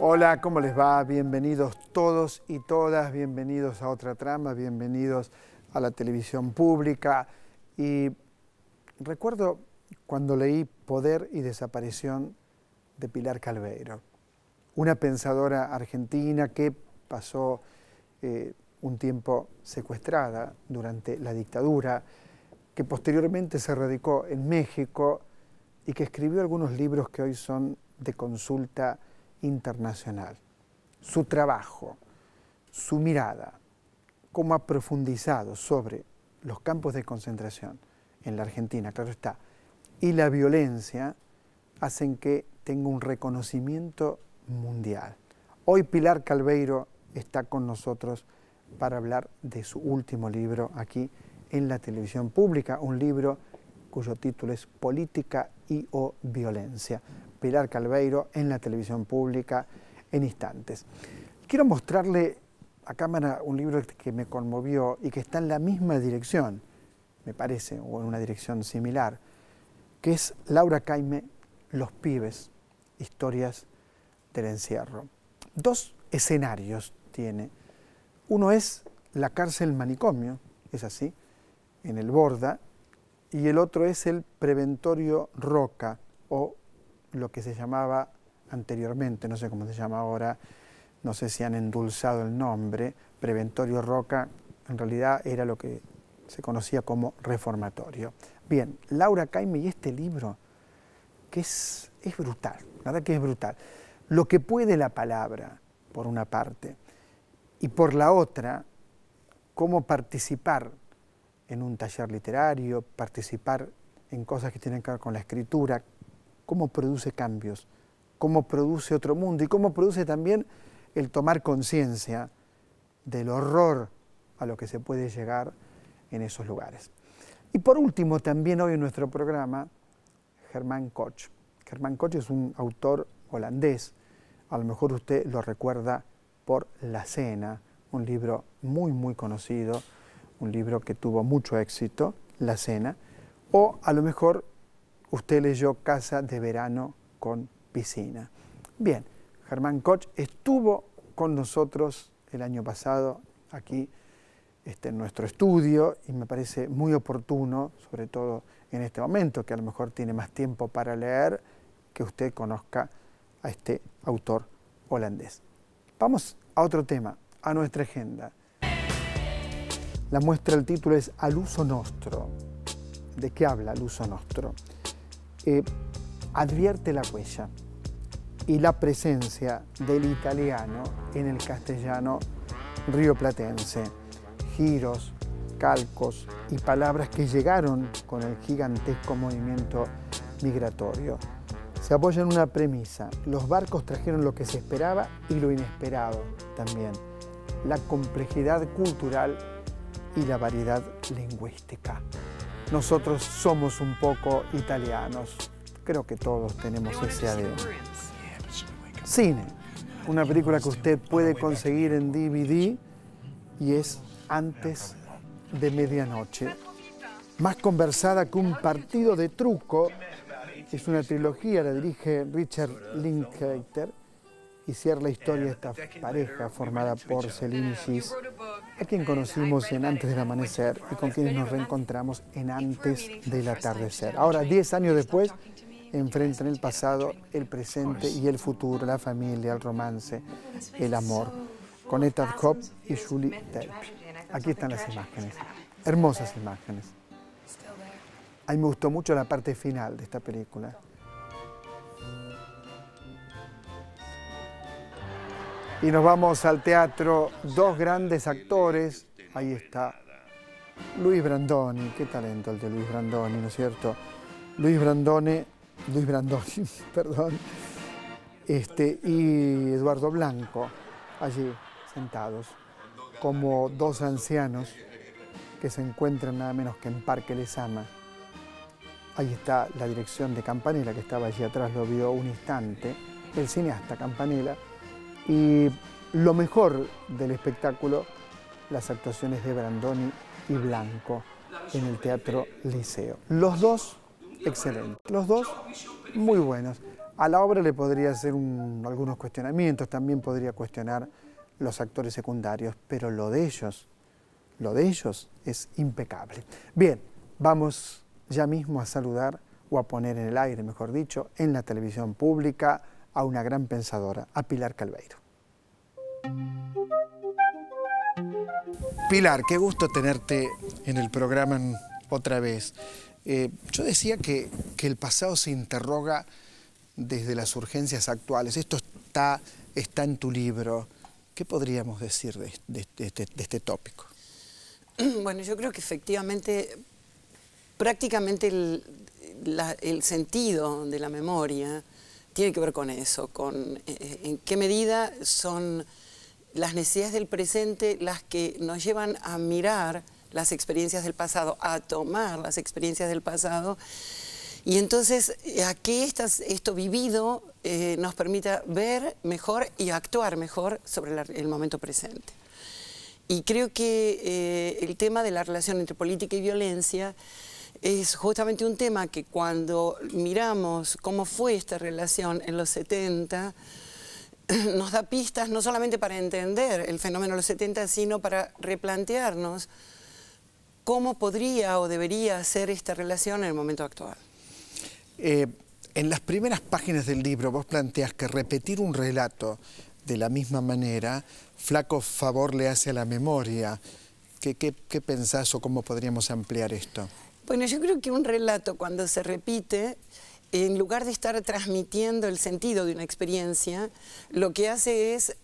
Hola, ¿cómo les va? Bienvenidos todos y todas, bienvenidos a otra trama, bienvenidos a la televisión pública. Y recuerdo cuando leí Poder y desaparición de Pilar Calveiro, una pensadora argentina que pasó eh, un tiempo secuestrada durante la dictadura, que posteriormente se radicó en México y que escribió algunos libros que hoy son de consulta internacional. Su trabajo, su mirada, cómo ha profundizado sobre los campos de concentración en la Argentina, claro está, y la violencia hacen que tenga un reconocimiento mundial. Hoy Pilar Calveiro está con nosotros para hablar de su último libro aquí en la televisión pública, un libro cuyo título es Política y o Violencia. Pilar Calveiro en la televisión pública en instantes. Quiero mostrarle a cámara un libro que me conmovió y que está en la misma dirección, me parece, o en una dirección similar que es Laura Caime, Los pibes, historias del encierro. Dos escenarios tiene. Uno es la cárcel manicomio, es así, en el Borda, y el otro es el preventorio Roca, o lo que se llamaba anteriormente, no sé cómo se llama ahora, no sé si han endulzado el nombre, Preventorio Roca, en realidad era lo que se conocía como reformatorio. Bien, Laura Caime y este libro, que es, es brutal, nada verdad que es brutal. Lo que puede la palabra, por una parte, y por la otra, cómo participar en un taller literario, participar en cosas que tienen que ver con la escritura, cómo produce cambios, cómo produce otro mundo y cómo produce también el tomar conciencia del horror a lo que se puede llegar en esos lugares. Y por último, también hoy en nuestro programa, Germán Koch. Germán Koch es un autor holandés, a lo mejor usted lo recuerda por La Cena, un libro muy, muy conocido, un libro que tuvo mucho éxito, La Cena, o a lo mejor usted leyó Casa de Verano con Piscina. Bien, Germán Koch estuvo con nosotros el año pasado aquí este, en nuestro estudio y me parece muy oportuno, sobre todo en este momento, que a lo mejor tiene más tiempo para leer, que usted conozca a este autor holandés. Vamos a otro tema, a nuestra agenda. La muestra, el título es Al uso nostro. ¿De qué habla Al uso nostro? Eh, advierte la huella y la presencia del italiano en el castellano rioplatense giros, calcos y palabras que llegaron con el gigantesco movimiento migratorio. Se apoya en una premisa, los barcos trajeron lo que se esperaba y lo inesperado también, la complejidad cultural y la variedad lingüística. Nosotros somos un poco italianos, creo que todos tenemos ese ADN. Cine, una película que usted puede conseguir en DVD y es antes de medianoche. Más conversada que un partido de truco, es una trilogía, la dirige Richard Linklater y cierra la historia de esta pareja formada por Celine Gis, a quien conocimos en Antes del Amanecer y con quienes nos reencontramos en Antes del Atardecer. Ahora, diez años después, enfrentan el pasado, el presente y el futuro, la familia, el romance, el amor, con Ethan Hope y Julie Delpy. Aquí están las imágenes. Hermosas imágenes. A mí me gustó mucho la parte final de esta película. Y nos vamos al teatro. Dos grandes actores. Ahí está Luis Brandoni. Qué talento el de Luis Brandoni, ¿no es cierto? Luis Brandone, Luis Brandoni, perdón. Este, y Eduardo Blanco, allí sentados como dos ancianos que se encuentran nada menos que en Parque Lesama. Ahí está la dirección de Campanela, que estaba allí atrás, lo vio un instante, el cineasta Campanela, Y lo mejor del espectáculo, las actuaciones de Brandoni y Blanco en el Teatro Liceo. Los dos, excelentes. Los dos, muy buenos. A la obra le podría hacer algunos cuestionamientos, también podría cuestionar los actores secundarios, pero lo de ellos, lo de ellos es impecable. Bien, vamos ya mismo a saludar o a poner en el aire, mejor dicho, en la televisión pública a una gran pensadora, a Pilar Calveiro. Pilar, qué gusto tenerte en el programa otra vez. Eh, yo decía que, que el pasado se interroga desde las urgencias actuales. Esto está, está en tu libro. ¿Qué podríamos decir de, este, este, tópico? Bueno, yo creo que efectivamente prácticamente el, sentido de la memoria tiene que ver con eso, con eh, eh, en qué medida son las necesidades del presente las que nos llevan a mirar las experiencias del pasado, a tomar las experiencias del pasado y entonces, eh, a qué esto vivido eh, nos permita ver mejor y actuar mejor sobre el momento presente. Y creo que eh, el tema de la relación entre política y violencia es justamente un tema que cuando miramos cómo fue esta relación en los 70, nos da pistas no solamente para entender el fenómeno de los 70, sino para replantearnos cómo podría o debería ser esta relación en el momento actual. Eh, en las primeras páginas del libro vos planteas que repetir un relato de la misma manera, flaco favor le hace a la memoria. ¿Qué, pensás o cómo podríamos ampliar esto? Bueno, yo creo que un relato cuando se repite, en lugar de estar transmitiendo el sentido de una experiencia, lo que hace es eh,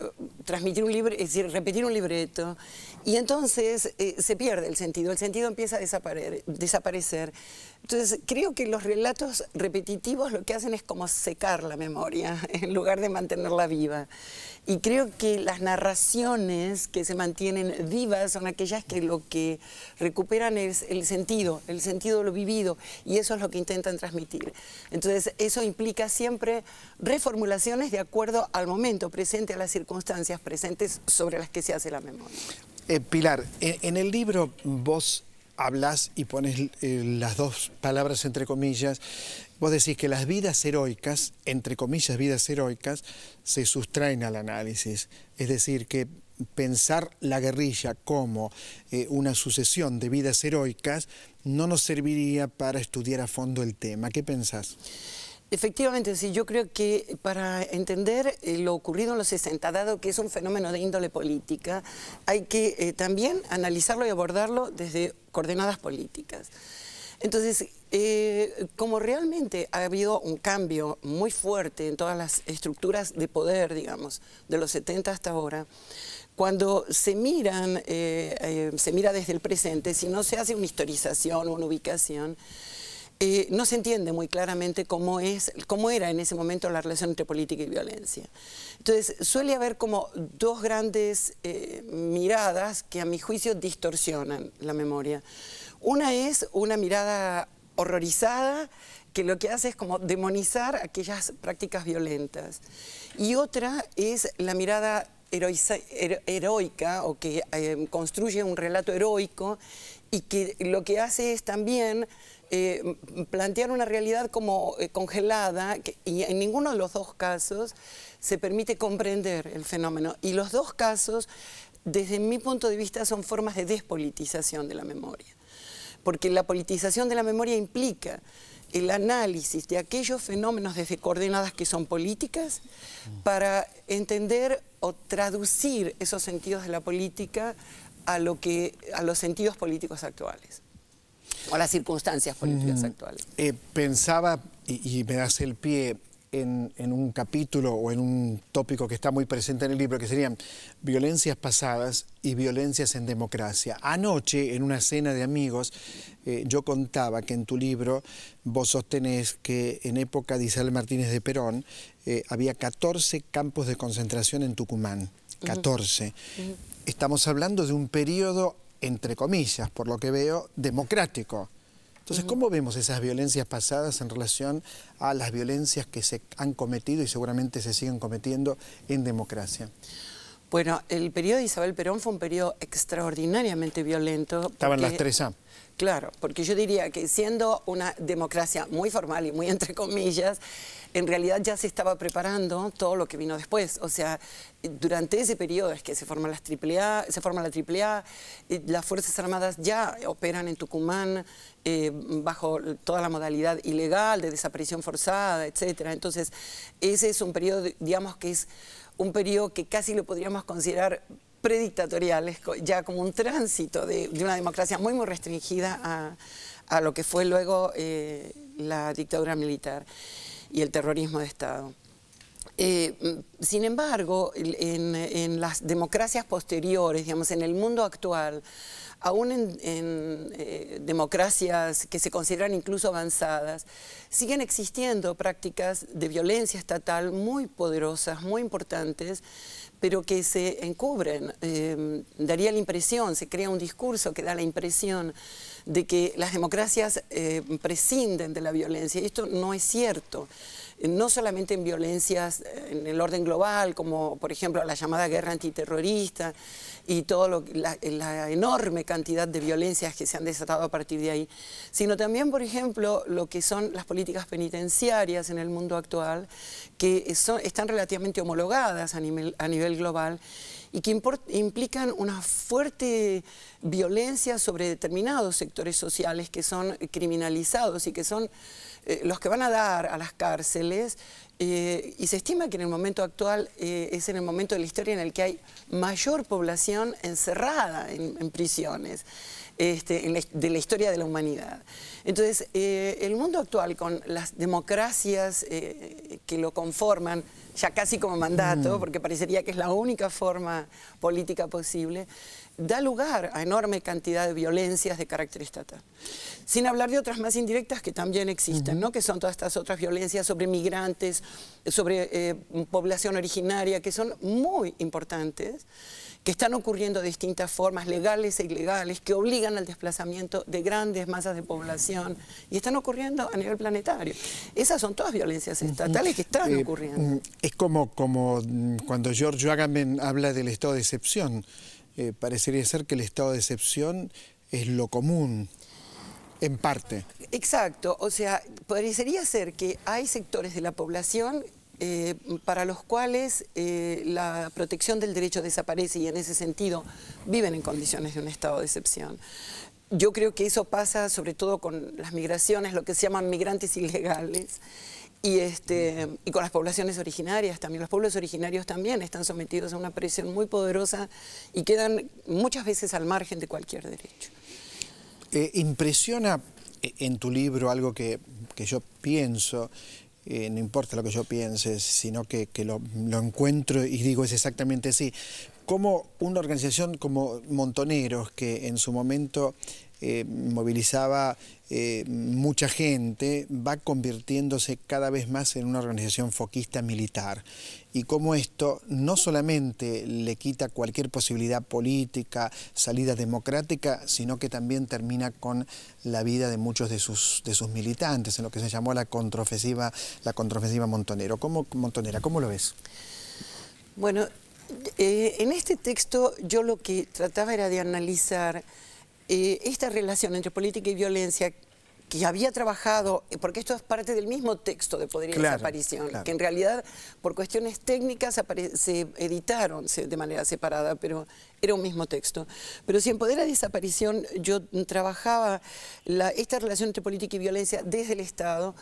transmitir un libro, es decir, repetir un libreto y entonces eh, se pierde el sentido, el sentido empieza a desaparecer, desaparecer. Entonces creo que los relatos repetitivos lo que hacen es como secar la memoria en lugar de mantenerla viva. Y creo que las narraciones que se mantienen vivas son aquellas que lo que recuperan es el sentido, el sentido de lo vivido, y eso es lo que intentan transmitir. Entonces, eso implica siempre reformulaciones de acuerdo al momento presente, a las circunstancias presentes sobre las que se hace la memoria. Eh, Pilar, en, el libro vos hablas y pones eh, las dos palabras entre comillas. Vos decís que las vidas heroicas, entre comillas vidas heroicas, se sustraen al análisis. Es decir, que pensar la guerrilla como eh, una sucesión de vidas heroicas no nos serviría para estudiar a fondo el tema. ¿Qué pensás? Efectivamente, sí, yo creo que para entender eh, lo ocurrido en los 60, dado que es un fenómeno de índole política, hay que eh, también analizarlo y abordarlo desde coordenadas políticas. Entonces, eh, como realmente ha habido un cambio muy fuerte en todas las estructuras de poder, digamos, de los 70 hasta ahora, cuando se miran, se mira desde el presente, si no se hace una historización, una ubicación, eh, no se entiende muy claramente cómo, es, cómo era en ese momento la relación entre política y violencia. Entonces, suele haber como dos grandes eh, miradas que a mi juicio distorsionan la memoria. Una es una mirada horrorizada que lo que hace es como demonizar aquellas prácticas violentas. Y otra es la mirada heroica o que eh, construye un relato heroico y que lo que hace es también eh, plantear una realidad como eh, congelada y en ninguno de los dos casos se permite comprender el fenómeno. Y los dos casos, desde mi punto de vista, son formas de despolitización de la memoria. Porque la politización de la memoria implica el análisis de aquellos fenómenos desde coordenadas que son políticas para entender o traducir esos sentidos de la política a, lo que, a los sentidos políticos actuales o las circunstancias políticas mm. actuales. Eh, pensaba, y, me das el pie, en, un capítulo o en un tópico que está muy presente en el libro, que serían violencias pasadas y violencias en democracia. Anoche, en una cena de amigos, eh, yo contaba que en tu libro vos sostenés que en época de Isabel Martínez de Perón eh, había 14 campos de concentración en Tucumán. 14. Estamos hablando de un periodo entre comillas, por lo que veo, democrático. Entonces, ¿cómo vemos esas violencias pasadas en relación a las violencias que se han cometido y seguramente se siguen cometiendo en democracia? Bueno, el periodo de Isabel Perón fue un periodo extraordinariamente violento. Estaban las tres A. Claro, porque yo diría que siendo una democracia muy formal y muy entre comillas, en realidad ya se estaba preparando todo lo que vino después. O sea, durante ese periodo es que se forma, las AAA, se forma la AAA, las Fuerzas Armadas ya operan en Tucumán eh, bajo toda la modalidad ilegal de desaparición forzada, etc. Entonces, ese es un periodo, digamos, que es un periodo que casi lo podríamos considerar predictatoriales, ya como un tránsito de, una democracia muy, muy restringida a, lo que fue luego eh, la dictadura militar y el terrorismo de Estado. Eh, sin embargo, en, las democracias posteriores, digamos, en el mundo actual, aún en, eh, democracias que se consideran incluso avanzadas, siguen existiendo prácticas de violencia estatal muy poderosas, muy importantes, pero que se encubren. Em, daría la impresión, se crea un discurso que da la impresión de que las democracias eh, prescinden de la violencia. esto no es cierto no solamente en violencias eh, en el orden global, como por ejemplo la llamada guerra antiterrorista y toda la, eh, la, enorme cantidad de violencias que se han desatado a partir de ahí, sino también, por ejemplo, lo que son las políticas penitenciarias en el mundo actual, que están relativamente homologadas a nivel global y que implican una fuerte violencia sobre determinados sectores sociales que son criminalizados y que son eh, los que van a dar a las cárceles, eh, y se estima que en el momento actual eh, es en el momento de la historia en el que hay mayor población encerrada en, prisiones este, de la historia de la humanidad. Entonces, el mundo actual con las democracias que lo conforman, ya casi como mandato, mm. porque parecería que es la única forma política posible, da lugar a enorme cantidad de violencias de carácter estatal. Sin hablar de otras más indirectas que también existen, ¿no? que son todas estas otras violencias sobre migrantes, sobre eh, población originaria, que son muy importantes, que están ocurriendo de distintas formas, legales e ilegales, que obligan al desplazamiento de grandes masas de población y están ocurriendo a nivel planetario. Esas son todas violencias estatales que están eh, ocurriendo. Mm, es como, como mm, cuando George Agamben habla del estado de excepción eh, parecería ser que el estado de excepción es lo común. En parte. Exacto, o sea, parecería ser que hay sectores de la población eh, para los cuales eh, la protección del derecho desaparece y en ese sentido viven en condiciones de un estado de excepción. Yo creo que eso pasa sobre todo con las migraciones, lo que se llaman migrantes ilegales y, este, y con las poblaciones originarias también. Los pueblos originarios también están sometidos a una presión muy poderosa y quedan muchas veces al margen de cualquier derecho. Eh, impresiona eh, en tu libro algo que, yo pienso, eh, no importa lo que yo piense, sino que, lo, lo, encuentro y digo es exactamente así. Como una organización como Montoneros, que en su momento eh, movilizaba eh, mucha gente, va convirtiéndose cada vez más en una organización foquista militar. Y cómo esto no solamente le quita cualquier posibilidad política, salida democrática, sino que también termina con la vida de muchos de sus, de sus militantes, en lo que se llamó la contraofensiva, la Montonero. ¿Cómo, Montonera, ¿cómo lo ves? Bueno, eh, en este texto yo lo que trataba era de analizar eh, esta relación entre política y violencia que había trabajado, porque esto es parte del mismo texto de Poder y Desaparición, que en realidad por cuestiones técnicas se editaron de manera separada, pero era un mismo texto. Pero si en Poder y Desaparición yo trabajaba la, esta relación entre política y violencia desde el Estado,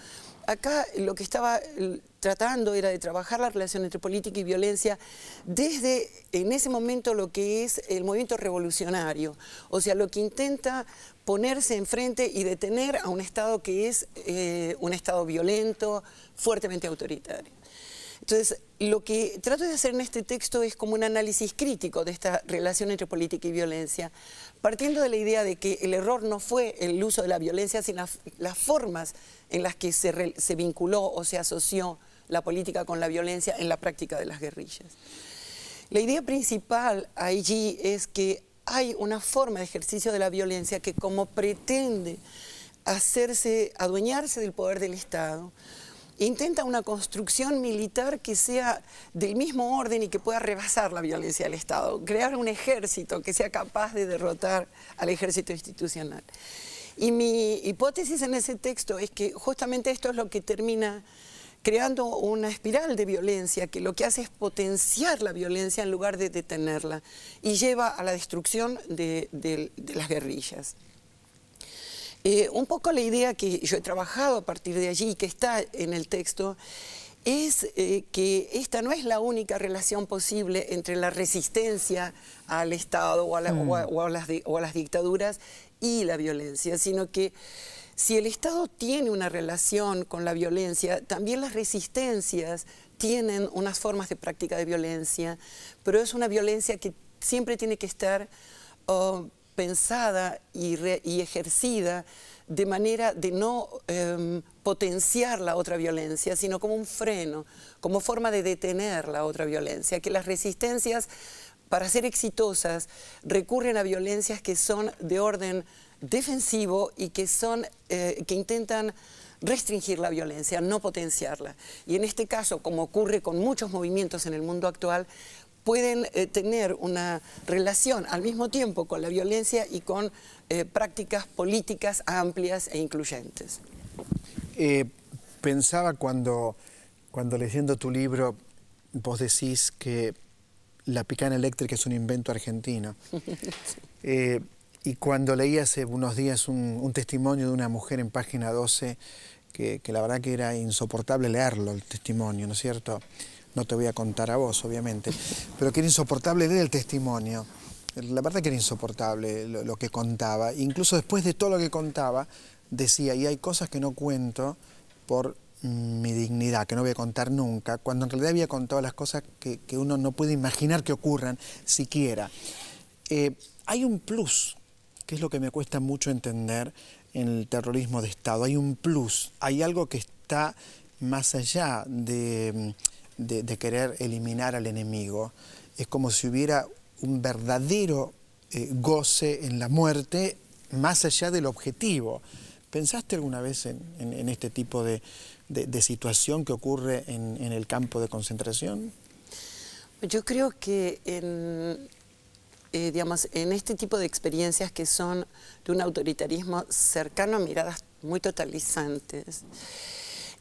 acá lo que estaba eh, tratando era de trabajar la relación entre política y violencia desde en ese momento lo que es el movimiento revolucionario, o sea, lo que intenta ponerse enfrente y detener a un Estado que es eh, un Estado violento, fuertemente autoritario. Entonces, lo que trato de hacer en este texto es como un análisis crítico de esta relación entre política y violencia, partiendo de la idea de que el error no fue el uso de la violencia, sino las, formas en las que se, se vinculó o se asoció la política con la violencia en la práctica de las guerrillas. La idea principal allí es que hay una forma de ejercicio de la violencia que como pretende hacerse, adueñarse del poder del Estado, intenta una construcción militar que sea del mismo orden y que pueda rebasar la violencia del Estado, crear un ejército que sea capaz de derrotar al ejército institucional. Y mi hipótesis en ese texto es que justamente esto es lo que termina creando una espiral de violencia que lo que hace es potenciar la violencia en lugar de detenerla y lleva a la destrucción de, las guerrillas. Eh, un poco la idea que yo he trabajado a partir de allí, que está en el texto, es eh, que esta no es la única relación posible entre la resistencia al Estado o a, las, dictaduras y la violencia, sino que si el Estado tiene una relación con la violencia, también las resistencias tienen unas formas de práctica de violencia, pero es una violencia que siempre tiene que estar oh, pensada y, ejercida de manera de no em, potenciar la otra violencia, sino como un freno, como forma de detener la otra violencia, que las resistencias para ser exitosas recurren a violencias que son de orden defensivo y que, son, eh, que intentan restringir la violencia, no potenciarla. Y en este caso, como ocurre con muchos movimientos en el mundo actual, pueden eh, tener una relación al mismo tiempo con la violencia y con eh, prácticas políticas amplias e incluyentes. Eh, pensaba cuando, cuando leyendo tu libro, vos decís que la picana eléctrica es un invento argentino. y cuando leí hace unos días un testimonio de una mujer en página 12 que, la verdad que era insoportable leerlo, el testimonio, ¿no es cierto? No te voy a contar a vos, obviamente, pero que era insoportable leer el testimonio. La verdad que era insoportable lo, que contaba. Incluso después de todo lo que contaba, decía, y hay cosas que no cuento por mi dignidad, que no voy a contar nunca, cuando en realidad había contado las cosas que, uno no puede imaginar que ocurran siquiera. Eh, hay un plus, que es lo que me cuesta mucho entender, en el terrorismo de Estado. Hay un plus, hay algo que está más allá de, querer eliminar al enemigo. Es como si hubiera un verdadero eh, goce en la muerte más allá del objetivo. ¿Pensaste alguna vez en, este tipo de, situación que ocurre en, en, el campo de concentración? Yo creo que en, eh, digamos, en este tipo de experiencias que son de un autoritarismo cercano a miradas muy totalizantes,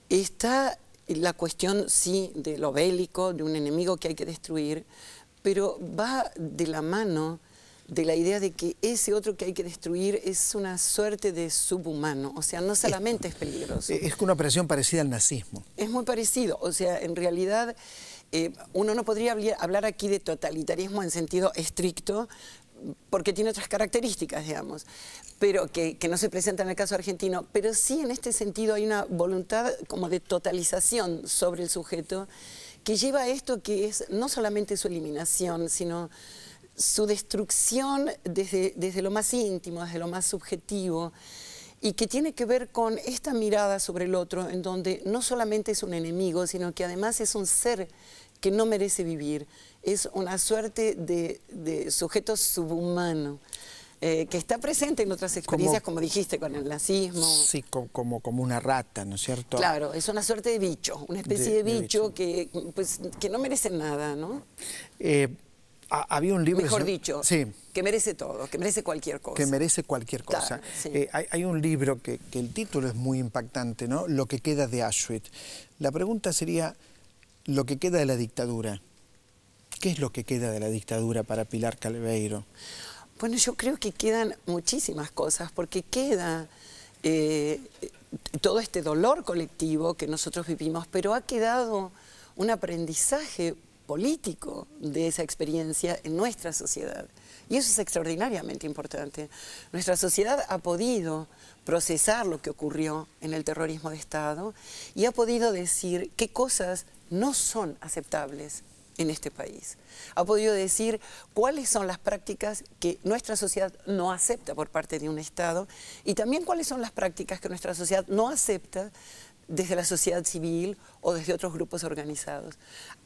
está la cuestión, sí, de lo bélico, de un enemigo que hay que destruir, pero va de la mano de la idea de que ese otro que hay que destruir es una suerte de subhumano, o sea, no solamente es, peligroso. Es una operación parecida al nazismo. Es muy parecido, o sea, en realidad eh, uno no podría hablar aquí de totalitarismo en sentido estricto, porque tiene otras características, digamos, pero que, no se presenta en el caso argentino, pero sí en este sentido hay una voluntad como de totalización sobre el sujeto que lleva a esto que es no solamente su eliminación, sino su destrucción desde, desde lo más íntimo, desde lo más subjetivo, y que tiene que ver con esta mirada sobre el otro, en donde no solamente es un enemigo, sino que además es un ser que no merece vivir. Es una suerte de, sujeto subhumano. Eh, que está presente en otras experiencias, como, dijiste, con el nazismo. Sí, como, como, una rata, ¿no es cierto? Claro, es una suerte de bicho, una especie de, bicho, Que, pues, que no merece nada, ¿no? Eh, había un libro... Mejor dicho, que merece todo, que merece cualquier cosa. Que merece cualquier cosa. Eh, hay, un libro que, el título es muy impactante, ¿no? Lo que queda de Auschwitz. La pregunta sería lo que queda de la dictadura. ¿Qué es lo que queda de la dictadura para Pilar Calveiro? Bueno, yo creo que quedan muchísimas cosas, porque queda eh, todo este dolor colectivo que nosotros vivimos, pero ha quedado un aprendizaje político de esa experiencia en nuestra sociedad. Y eso es extraordinariamente importante. Nuestra sociedad ha podido procesar lo que ocurrió en el terrorismo de Estado y ha podido decir qué cosas no son aceptables en este país. Ha podido decir cuáles son las prácticas que nuestra sociedad no acepta por parte de un Estado y también cuáles son las prácticas que nuestra sociedad no acepta desde la sociedad civil o desde otros grupos organizados.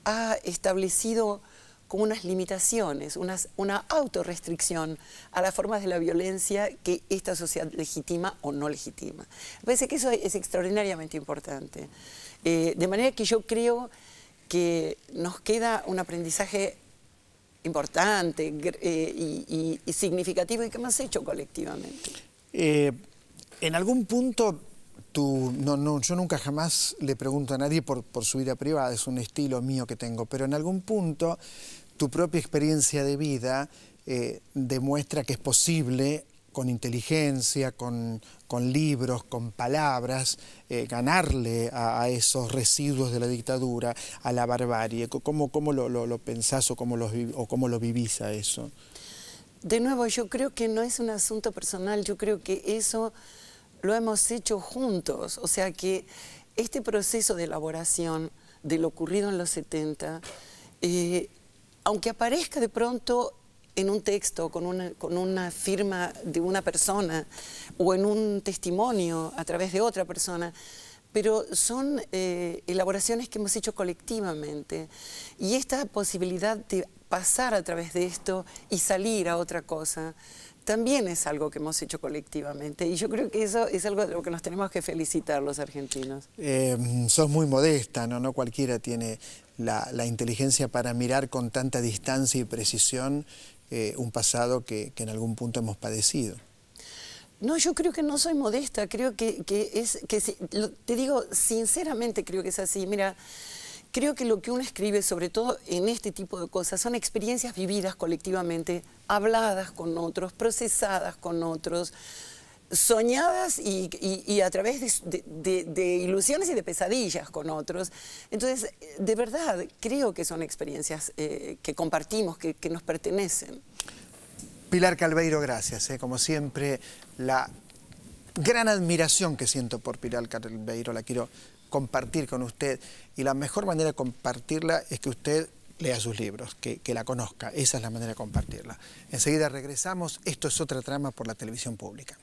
Ha establecido como unas limitaciones, una autorrestricción a las formas de la violencia que esta sociedad legitima o no legitima. parece que eso es extraordinariamente importante. Eh, de manera que yo creo que nos queda un aprendizaje importante eh, y, significativo y que hemos hecho colectivamente. Eh, en algún punto, tú, no, no, yo nunca jamás le pregunto a nadie por, su vida privada, es un estilo mío que tengo, pero en algún punto tu propia experiencia de vida demuestra que es posible con inteligencia, con, libros, con palabras, eh, ganarle a, esos residuos de la dictadura, a la barbarie? ¿Cómo, lo, pensás o cómo lo, vivís a eso? De nuevo, yo creo que no es un asunto personal, yo creo que eso lo hemos hecho juntos, o sea que este proceso de elaboración de lo ocurrido en los 70, eh, aunque aparezca de pronto en un texto, con una, con una firma de una persona o en un testimonio a través de otra persona, pero son eh, elaboraciones que hemos hecho colectivamente. Y esta posibilidad de pasar a través de esto y salir a otra cosa, también es algo que hemos hecho colectivamente. Y yo creo que eso es algo de lo que nos tenemos que felicitar los argentinos. Em, sos muy modesta, ¿no? No cualquiera tiene la, la, inteligencia para mirar con tanta distancia y precisión eh, un pasado que, en algún punto hemos padecido. No, yo creo que no soy modesta, creo que, es, que te digo sinceramente creo que es así, mira, creo que lo que uno escribe, sobre todo en este tipo de cosas, son experiencias vividas colectivamente, habladas con otros, procesadas con otros, soñadas y, a través de, ilusiones y de pesadillas con otros. Entonces, de verdad, creo que son experiencias eh, que compartimos, que, nos pertenecen. Pilar Calveiro, gracias. Eh. Como siempre, la gran admiración que siento por Pilar Calveiro la quiero compartir con usted. Y la mejor manera de compartirla es que usted lea sus libros, que, que, la conozca. Esa es la manera de compartirla. Enseguida regresamos. Esto es otra trama por la televisión pública.